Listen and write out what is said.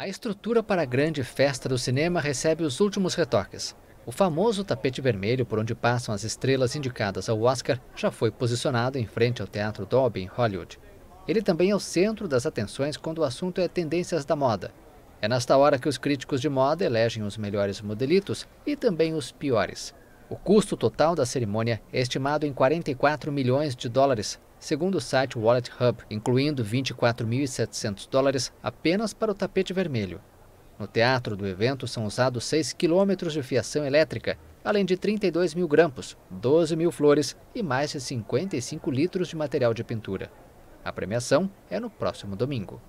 A estrutura para a grande festa do cinema recebe os últimos retoques. O famoso tapete vermelho por onde passam as estrelas indicadas ao Oscar já foi posicionado em frente ao Teatro Dolby em Hollywood. Ele também é o centro das atenções quando o assunto é tendências da moda. É nesta hora que os críticos de moda elegem os melhores modelitos e também os piores. O custo total da cerimônia é estimado em 44 milhões de dólares, segundo o site Wallet Hub, incluindo 24.700 dólares apenas para o tapete vermelho. No teatro do evento são usados 6 quilômetros de fiação elétrica, além de 32 mil grampos, 12 mil flores e mais de 55 litros de material de pintura. A premiação é no próximo domingo.